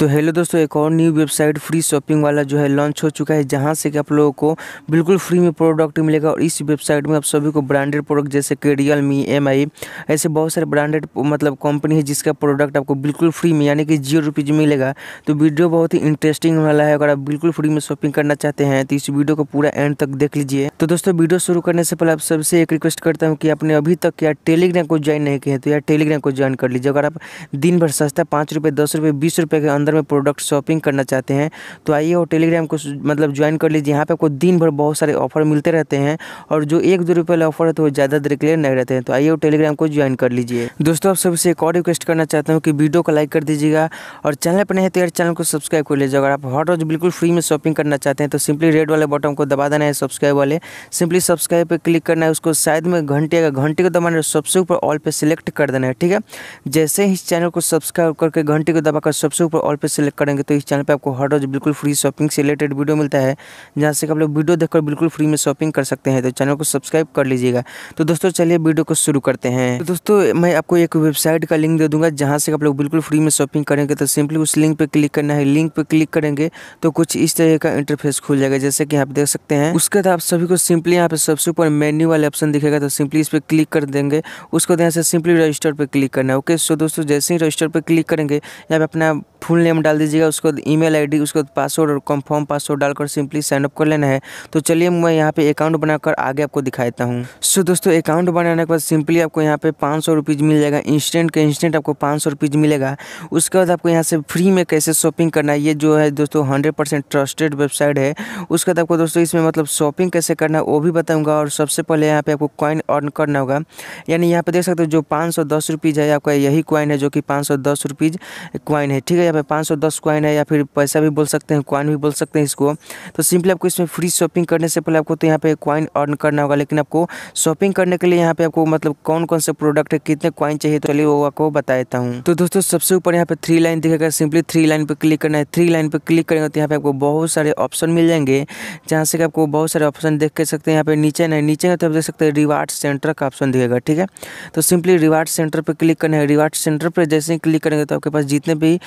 तो हेलो दोस्तों एक और न्यू वेबसाइट फ्री शॉपिंग वाला जो है लॉन्च हो चुका है जहां से कि आप लोगों को बिल्कुल फ्री में प्रोडक्ट मिलेगा और इस वेबसाइट में आप सभी को ब्रांडेड प्रोडक्ट जैसे कि रियल मी एम आई ऐसे बहुत सारे ब्रांडेड मतलब कंपनी है जिसका प्रोडक्ट आपको बिल्कुल फ्री में यानी कि जियो रुपीज़ मिलेगा तो वीडियो बहुत ही इंटरेस्टिंग वाला है अगर आप बिल्कुल फ्री में शॉपिंग करना चाहते हैं तो इस वीडियो को पूरा एंड तक देख लीजिए तो दोस्तों वीडियो शुरू करने से पहले आप सबसे एक रिक्वेस्ट करता हूँ कि आपने अभी तक यार टेलीग्राम को ज्वाइन नहीं किया तो यार टेलीग्राम को ज्वाइन कर लीजिए अगर आप दिन भर सस्ता पाँच रुपये दस रुपये बीस रुपये के अंदर अंदर में प्रोडक्ट शॉपिंग करना चाहते हैं तो आइए और टेलीग्राम को मतलब ज्वाइन कर लीजिए यहाँ पर आपको दिन भर बहुत सारे ऑफर मिलते रहते हैं और जो एक दो रुपये वाले ऑफर है तो ज़्यादा देर के लिए नहीं रहते हैं तो आइए और टेलीग्राम को ज्वाइन कर लीजिए दोस्तों आप सबसे एक और रिक्वेस्ट करना चाहता हूँ कि वीडियो को लाइक कर दीजिएगा और चैनल पर नहीं तो यार चैनल को सब्सक्राइब कर लीजिए अगर आप हॉट रोज बिल्कुल फ्री में शॉपिंग करना चाहते हैं तो सिंपली रेड वाले बटन को दबा देना है सब्सक्राइब वाले सिंपली सब्सक्राइब पर क्लिक करना है उसको शायद में घंटे का घंटे को दबाना है सबसे ऊपर ऑल पे सिलेक्ट कर देना है ठीक है जैसे ही चैनल को सब्सक्राइब करके घंटे को दबाकर सबसे ऊपर ऑल पर सेलेक्ट करेंगे तो इस चैनल पर आपको हर रोज़ बिल्कुल फ्री शॉपिंग से रिलेटेड वीडियो मिलता है जहाँ से आप लोग वीडियो देखकर बिल्कुल फ्री में शॉपिंग कर सकते हैं तो चैनल को सब्सक्राइब कर लीजिएगा तो दोस्तों चलिए वीडियो को शुरू करते हैं तो दोस्तों मैं आपको एक वेबसाइट का लिंक दे दूंगा जहाँ से आप लोग बिल्कुल फ्री में शॉपिंग करेंगे तो सिंपली उस लिंक पर क्लिक करना है लिंक पर क्लिक करेंगे तो कुछ इस तरह का इंटरफेस खुल जाएगा जैसे कि आप देख सकते हैं उसके बाद आप सभी को सिंपली यहाँ पर सबसे ऊपर मेन्यू वाले ऑप्शन दिखेगा तो सिंपली इस पर क्लिक कर देंगे उसको यहाँ से सिंपली रजिस्टर पर क्लिक करना है ओके सो दोस्तों जैसे ही रजिस्टर पर क्लिक करेंगे यहाँ पर अपना फुल नेम डाल दीजिएगा उसके बाद ईमेल आईडी उसके बाद पासवर्ड और कंफर्म पासवर्ड डालकर सिंपली साइनअप कर लेना है तो चलिए मैं यहाँ पे अकाउंट बनाकर आगे आपको दिखाता हूँ सो दोस्तों अकाउंट बनाने के बाद सिंपली आपको यहाँ पे पाँच सौ रुपीज़ मिल जाएगा इंस्टेंट के इंस्टेंट आपको पाँच सौ रुपीज़ मिलेगा उसके बाद आपको यहाँ से फ्री में कैसे शॉपिंग करना है ये जो है दोस्तों हंड्रेड परसेंट ट्रस्टेड वेबसाइट है उसके बाद आपको दोस्तों इसमें मतलब शॉपिंग कैसे करना है वो भी बताऊँगा और सबसे पहले यहाँ पर आपको कॉइन अर्न करना होगा यानी यहाँ पर देख सकते हो जो पाँच सौ दस रुपीज़ है आपका यही कॉइन है जो कि पाँच सौ दस रुपीज़ कॉइन है ठीक है यहाँ पे पाँच सौ दस कॉइन है या फिर पैसा भी बोल सकते हैं कॉइन भी बोल सकते हैं इसको तो सिंपली आपको इसमें फ्री शॉपिंग करने से पहले आपको तो यहाँ पे कॉइन अर्न करना होगा लेकिन आपको शॉपिंग करने के लिए यहाँ पे आपको मतलब कौन कौन से प्रोडक्ट है कितने कॉइन चाहिए तो वो आपको बता देता हूँ तो दोस्तों सबसे ऊपर यहाँ पे थ्री लाइन दिखेगा सिंपली थ्री लाइन पर क्लिक करना है थ्री लाइन पर क्लिक करेंगे तो यहाँ पे आपको बहुत सारे ऑप्शन मिल जाएंगे जहाँ से आपको बहुत सारे ऑप्शन देख के सकते हैं यहाँ पे नीचे ना नीचे तो आप देख सकते हैं रिवार्ड सेंटर का ऑप्शन दिखेगा ठीक है तो सिंपली रिवार्ड सेंटर पर क्लिक करना है रिवार्ड सेंटर पर जैसे ही क्लिक करेंगे तो आपके पास जितने भी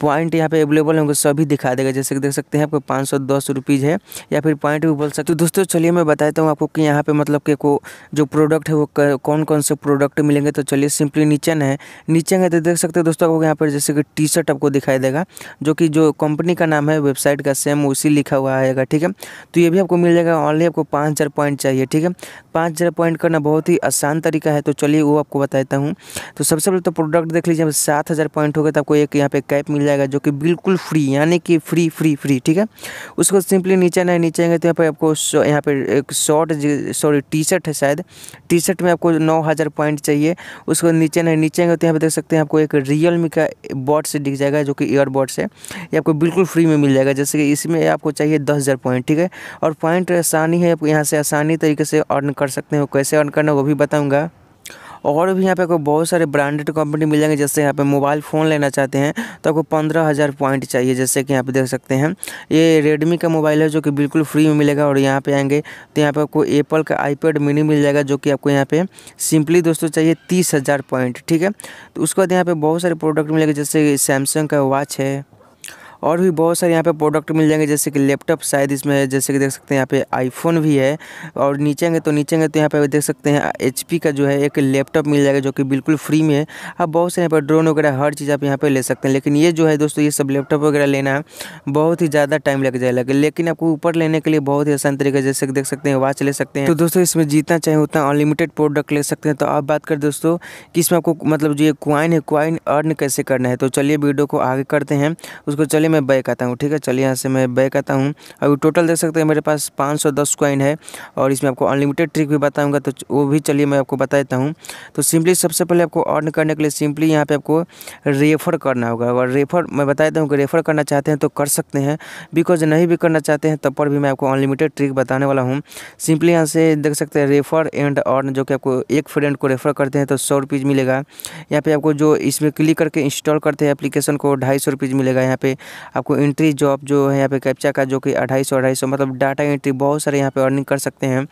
पॉइंट तो यहाँ पे अवेलेबल होंगे सभी दिखा देगा जैसे कि देख सकते हैं आपको पाँच सौ दस रुपीज़ है या फिर पॉइंट भी बोल सकते हो तो दोस्तों चलिए मैं बताता हूँ आपको कि यहाँ पे मतलब के को जो प्रोडक्ट है वो कौन कौन से प्रोडक्ट मिलेंगे तो चलिए सिंपली नीचे है नीचे है तो देख सकते हो दोस्तों आपको यहाँ पर जैसे कि टी शर्ट आपको दिखाई देगा जो कि जो कंपनी का नाम है वेबसाइट का सेम उसी लिखा हुआ आएगा ठीक है तो ये भी आपको मिल जाएगा ऑनली आपको पाँच हज़ार पॉइंट चाहिए ठीक है पाँच हज़ार पॉइंट करना बहुत ही आसान तरीका है तो चलिए वो आपको बताता हूँ तो सबसे पहले तो प्रोडक्ट देख लीजिए सात हज़ार पॉइंट हो गया तो आपको एक यहाँ पे कैप मिल जाएगा जो कि बिल्कुल फ्री यानी कि फ्री फ्री फ्री ठीक है उसको सिंपली नीचे ना नीचे आएंगे तो यहाँ पर आपको यहाँ पर एक शॉर्ट सॉरी टी शर्ट है शायद टी शर्ट में आपको नौ हज़ार पॉइंट चाहिए उसको नीचे ना नीचे आएंगे तो यहाँ पर देख सकते हैं आपको एक रियल मी का से दिख जाएगा जो कि ईयरबड्स है ये आपको बिल्कुल फ्री में मिल जाएगा जैसे कि इसमें आपको चाहिए दस हज़ार पॉइंट ठीक है और पॉइंट आसानी है आप यहाँ से आसानी तरीके से अर्न कर सकते हो कैसे अर्न करना वो भी बताऊँगा और भी यहाँ पे आपको बहुत सारे ब्रांडेड कंपनी मिल जाएंगे जैसे यहाँ पे मोबाइल फ़ोन लेना चाहते हैं तो आपको पंद्रह हज़ार पॉइंट चाहिए जैसे कि यहाँ पे देख सकते हैं ये रेडमी का मोबाइल है जो कि बिल्कुल फ्री में मिलेगा और यहाँ पे आएंगे तो यहाँ पे आपको एप्पल का आईपैड मिनी मिल जाएगा जो कि आपको यहाँ पे सिंपली दोस्तों चाहिए तीस हज़ार पॉइंट ठीक है तो उसके बाद यहाँ पर बहुत सारे प्रोडक्ट मिलेगा जैसे सैमसंग का वॉच है और भी बहुत सारे यहाँ पे प्रोडक्ट मिल जाएंगे जैसे कि लैपटॉप शायद इसमें है जैसे कि देख सकते हैं यहाँ पे आईफोन भी है और नीचे गए तो नीचे गए तो यहाँ पे देख सकते हैं एच का जो है एक लैपटॉप मिल जाएगा जो कि बिल्कुल फ्री में है आप बहुत सारे यहाँ पर ड्रोन वगैरह हर चीज़ आप यहाँ पर ले सकते हैं लेकिन ये जो है दोस्तों ये सब लैपटॉप वगैरह लेना बहुत ही ज़्यादा टाइम लग जाएगा लेकिन आपको ऊपर लेने के लिए बहुत ही आसान तरीका जैसे कि देख सकते हैं वाच ले सकते हैं तो दोस्तों इसमें जितना चाहें उतना अनलिमिटेड प्रोडक्ट ले सकते हैं तो आप बात करें दोस्तों कि इसमें आपको मतलब जो ये क्वाइन है क्वाइन अर्न कैसे करना है तो चलिए वीडियो को आगे करते हैं उसको चलिए चलिए मैं बैक आता हूँ ठीक है चलिए यहाँ से मैं बैक आता हूँ अभी टोटल देख सकते हैं मेरे पास पाँच सौ दस कॉइन है और इसमें आपको अनलिमिटेड ट्रिक भी बताऊँगा तो वो भी चलिए मैं आपको बता देता हूँ तो सिंपली सबसे पहले आपको अर्न करने के लिए सिंपली यहाँ पर आपको रेफ़र करना होगा और रेफ़र मैं बता देता हूँ कि रेफ़र करना चाहते हैं तो कर सकते हैं बिकॉज नहीं भी करना चाहते हैं तब पर भी मैं आपको अनलिमिटेड ट्रिक बताने वाला हूँ सिंपली यहाँ से देख सकते हैं रेफ़र एंड अर्न जो कि आपको एक फ्रेंड को रेफ़र करते हैं तो सौ रुपीज़ मिलेगा यहाँ पे आपको जो इसमें क्लिक करके इंस्टॉल करते हैं एप्लीकेशन को ढाई सौ रुपीज़ मिलेगा यहाँ पे आपको एंट्री जॉब जो है यहाँ पे कैप्चा का जो कि अढ़ाई सौ अढ़ाई सौ मतलब डाटा एंट्री बहुत सारे यहाँ पे अर्निंग कर सकते हैं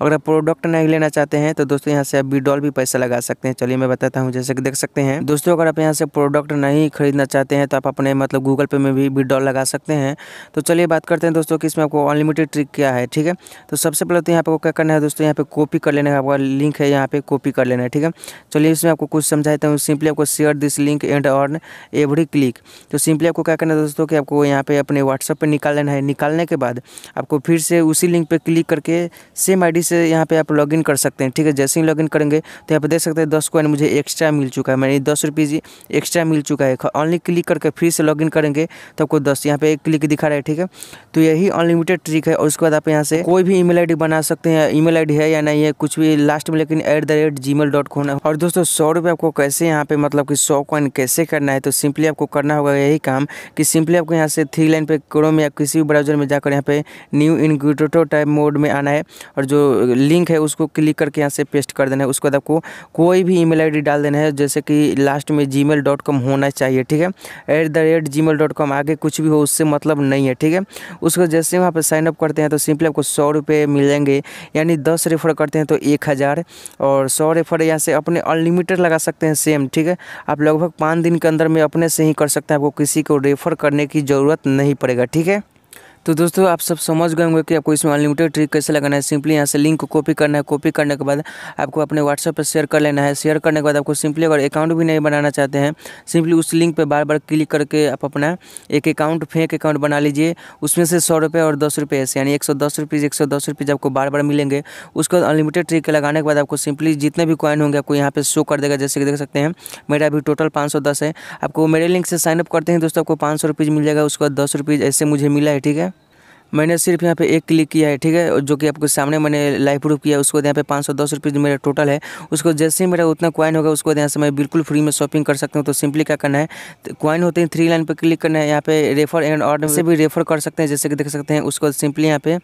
अगर आप प्रोडक्ट नहीं लेना चाहते हैं तो दोस्तों यहाँ से आप विड्रॉल भी पैसा लगा सकते हैं चलिए मैं बताता हूँ जैसे कि देख सकते हैं दोस्तों अगर आप यहाँ से प्रोडक्ट नहीं खरीदना चाहते हैं तो आप अपने मतलब गूगल पे में भी विड्रॉल लगा सकते हैं तो चलिए बात करते हैं दोस्तों कि इसमें आपको अनलिमिटेड ट्रिक क्या है ठीक है तो सबसे पहले तो यहाँ पर क्या करना है दोस्तों यहाँ पे कॉपी कर लेना है आपका लिंक है यहाँ पे कॉपी कर लेना है ठीक है चलिए इसमें आपको कुछ समझाता हूँ सिंपली आपको share this link and earn every click तो सिंपली आपको क्या करना है दोस्तों कि आपको यहाँ पे अपने व्हाट्सअप पे निकाल लेना है निकालने के बाद आपको फिर से उसी लिंक पे क्लिक करके सेम आईडी से यहाँ पे आप लॉगिन कर सकते हैं ठीक है जैसे ही लॉगिन करेंगे तो यहाँ पे देख सकते हैं दस कॉइन मुझे एक्स्ट्रा मिल चुका है मैंने दस रुपीज़ एक्स्ट्रा मिल चुका है ऑनली क्लिक करके फिर से लॉगिन करेंगे तो आपको दस यहाँ पे एक क्लिक दिखा रहा है ठीक है तो यही अनलिमिटेड ट्रिक है और उसके बाद आप यहाँ से कोई भी ई मेल बना सकते हैं ई मेल है या नहीं है कुछ भी लास्ट में लेकिन at the rate Gmail dot है और दोस्तों सौ रुपये आपको कैसे यहाँ पे मतलब कि सौ कॉइन कैसे करना है तो सिंपली आपको करना होगा यही काम कि सिंपली आपको यहाँ से थ्री लाइन पे क्रोम या किसी भी ब्राउजर में जाकर यहाँ पे न्यू इनक्यूटेटर टाइप मोड में आना है और जो लिंक है उसको क्लिक करके यहाँ से पेस्ट कर देना है उसके बाद आपको कोई भी ईमेल आईडी डाल देना है जैसे कि लास्ट में जी डॉट कॉम होना चाहिए ठीक है at the rate Gmail dot com आगे कुछ भी हो उससे मतलब नहीं है ठीक है उसको जैसे वहाँ पर साइनअप करते हैं तो सिंपली आपको सौ रुपये जाएंगे यानी दस रेफर करते हैं तो एक हज़ार और सौ रेफर यहाँ से अपने अनलिमिटेड लगा सकते हैं सेम ठीक है आप लगभग पाँच दिन के अंदर में अपने से ही कर सकते हैं आपको किसी को रेफर कर करने की ज़रूरत नहीं पड़ेगा ठीक है तो दोस्तों आप सब समझ गए होंगे कि आपको इसमें अनलिमिटेड ट्रिक कैसे लगाना है सिंपली यहाँ से लिंक को कॉपी करना है कॉपी करने के बाद आपको अपने व्हाट्सएप पर शेयर कर लेना है शेयर करने के बाद आपको सिंपली अगर अकाउंट भी नहीं बनाना चाहते हैं सिंपली उस लिंक पर बार बार क्लिक करके आप अपना एक अकाउंट फेक अकाउंट बना लीजिए उसमें से सौ रुपये और दस रुपये ऐसे यानी एक सौ दस एक सौ दस आपको बार बार मिलेंगे बाद अनलिमिटेड ट्रिक लगाने के बाद आपको सिंपली जितने भी कॉइन होंगे आपको यहाँ पर शो कर देगा जैसे कि देख सकते हैं मेरा अभी टोटल पाँच है आपको मेरे लिंक से साइनअप करते हैं दोस्तों आपको पाँच सौ मिल जाएगा उसके बाद दस ऐसे मुझे मिला है ठीक है मैंने सिर्फ यहाँ पे एक क्लिक किया है ठीक है जो कि आपके सामने मैंने लाइव प्रूफ किया उसको यहाँ पे पाँच सौ दस रुपये मेरा टोटल है उसको जैसे ही मेरा उतना क्वाइन होगा उसको यहाँ से मैं बिल्कुल फ्री में शॉपिंग कर सकता हूँ तो सिंपली क्या करना है क्वाइन तो होते हैं थ्री लाइन पर क्लिक करना है यहाँ पे रेफर एंड ऑर्डर से भी रेफर कर सकते हैं जैसे कि देख सकते हैं उसको सिंपली यहाँ पे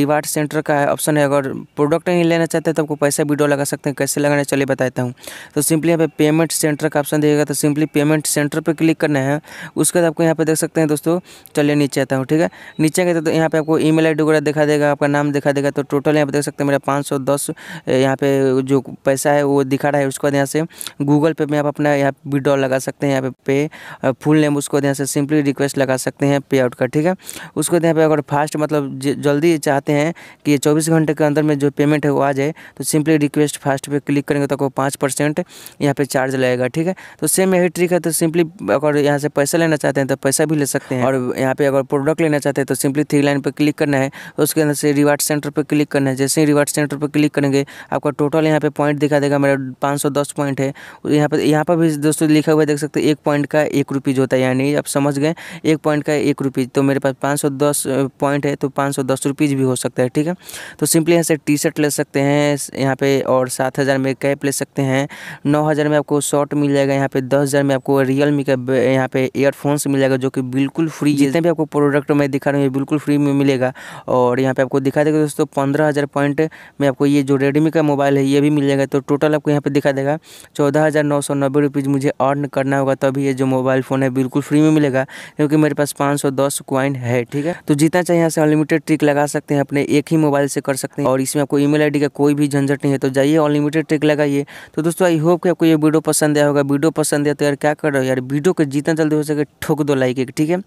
रिवार्ड सेंटर का ऑप्शन है अगर प्रोडक्ट नहीं लेना चाहते तो आपको पैसा वीडियो लगा सकते हैं कैसे लगाना है चलिए बताता हूँ तो सिंपली यहाँ पे पेमेंट सेंटर का ऑप्शन देगा तो सिंपली पेमेंट सेंटर पर क्लिक करना है उसके बाद आपको यहाँ पे देख सकते हैं दोस्तों चलिए नीचे आता हूँ ठीक है नीचे सकते हो यहाँ पे आपको ईमेल आईडी वगैरह दिखा देगा आपका नाम दिखा देगा तो टोटल यहाँ पे देख सकते हैं मेरा पाँच सौ दस यहाँ पे जो पैसा है वो दिखा रहा है उसको यहाँ से गूगल पे में आप अपना यहाँ विड्रॉ लगा सकते हैं यहाँ पे पे फुल नेम उसको यहाँ से सिंपली रिक्वेस्ट लगा सकते हैं पे आउट का ठीक है उसको यहाँ पे अगर फास्ट मतलब जल्दी चाहते हैं कि चौबीस घंटे के अंदर में जो पेमेंट है वो आ जाए तो सिंपली रिक्वेस्ट फास्ट पे क्लिक करेंगे तो आपको पाँच परसेंट यहाँ पर चार्ज लगेगा ठीक है तो सेम यही ट्रिक है तो सिंपली अगर यहाँ से पैसा लेना चाहते हैं तो पैसा भी ले सकते हैं और यहाँ पे अगर प्रोडक्ट लेना चाहते हैं तो सिंपली थ्री लाइन पर क्लिक करना है उसके अंदर से रिवार्ड सेंटर पर क्लिक करना है जैसे ही रिवार्ड सेंटर पर क्लिक करेंगे आपका टोटल यहाँ पे पॉइंट दिखा देगा मेरा पाँच पॉइंट है यहाँ पर यहाँ पर भी दोस्तों लिखा हुआ देख सकते हैं एक पॉइंट का एक रुपीज़ होता है यानी आप समझ गए एक पॉइंट का एक रुपीज़ तो मेरे पास पाँच सौ दस पॉइंट है तो पाँच सौ दस रुपीज़ भी हो सकता है ठीक है तो सिंपली यहाँ से टी शर्ट ले सकते हैं यहाँ पे और सात हज़ार में कैप ले सकते हैं नौ हज़ार में आपको शॉर्ट मिल जाएगा यहाँ पर दस हज़ार में आपको रियल मी का यहाँ पे एयरफोन्स मिल जाएगा जो कि बिल्कुल फ्री जितने भी आपको प्रोडक्ट मैं दिखा रहा हूँ बिल्कुल फ्री में मिलेगा और यहाँ पे आपको दिखा देगा दोस्तों पंद्रह हज़ार पॉइंट में आपको ये जो रेडमी का मोबाइल है ये भी मिल जाएगा तो टोटल आपको यहाँ पे दिखा देगा चौदह हज़ार नौ सौ नब्बे रुपीज़ मुझे अर्न करना होगा तभी ये जो मोबाइल फ़ोन है बिल्कुल फ्री में मिलेगा क्योंकि मेरे पास पाँच सौ दस क्वाइन है ठीक है तो जितना चाहिए यहाँ से अनलिमिटेड ट्रिक लगा सकते हैं अपने एक ही मोबाइल से कर सकते हैं और इसमें आपको ई मेल का कोई भी झंझट नहीं है तो जाइए अनलिमिटेड ट्रिक लगाइए तो दोस्तों आई होप कि आपको ये वीडियो पसंद आया होगा वीडियो पसंद आया तो यार क्या कर रहे हो यार वीडियो को जितना जल्दी हो सके ठोक दो लाइक एक ठीक है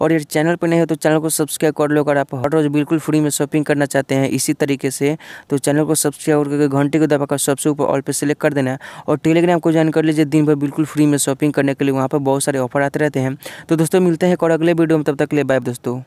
और यार चैनल पर नहीं हो तो चैनल को सब्सक्राइब कर लो अगर आप हर रोज़ बिल्कुल फ्री में शॉपिंग करना चाहते हैं इसी तरीके से तो चैनल को सब्सक्राइब करके घंटे को दबाकर सबसे ऊपर ऑल पे सेलेक्ट कर देना है और टेलीग्राम को ज्वाइन कर लीजिए दिन भर बिल्कुल फ्री में शॉपिंग करने के लिए वहाँ पर बहुत सारे ऑफर आते रहते हैं तो दोस्तों मिलते हैं और अगले वीडियो में तब तक ले बाय दोस्तों